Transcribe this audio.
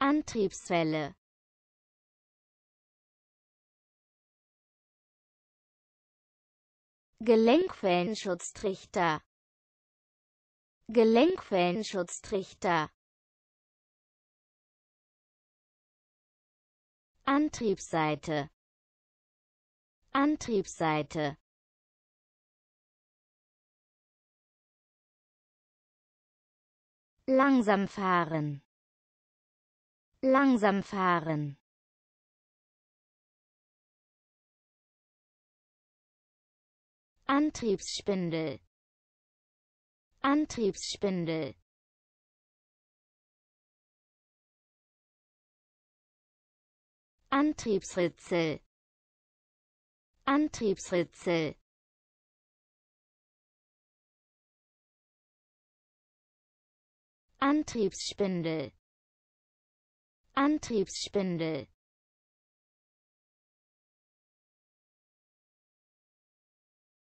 Antriebswelle Antriebswelle Gelenkfellenschutztrichter Gelenkfellenschutztrichter Antriebsseite Antriebsseite Langsam fahren. Langsam fahren. Antriebsspindel. Antriebsspindel. Antriebsritzel. Antriebsritzel. Antriebsspindel Antriebsspindel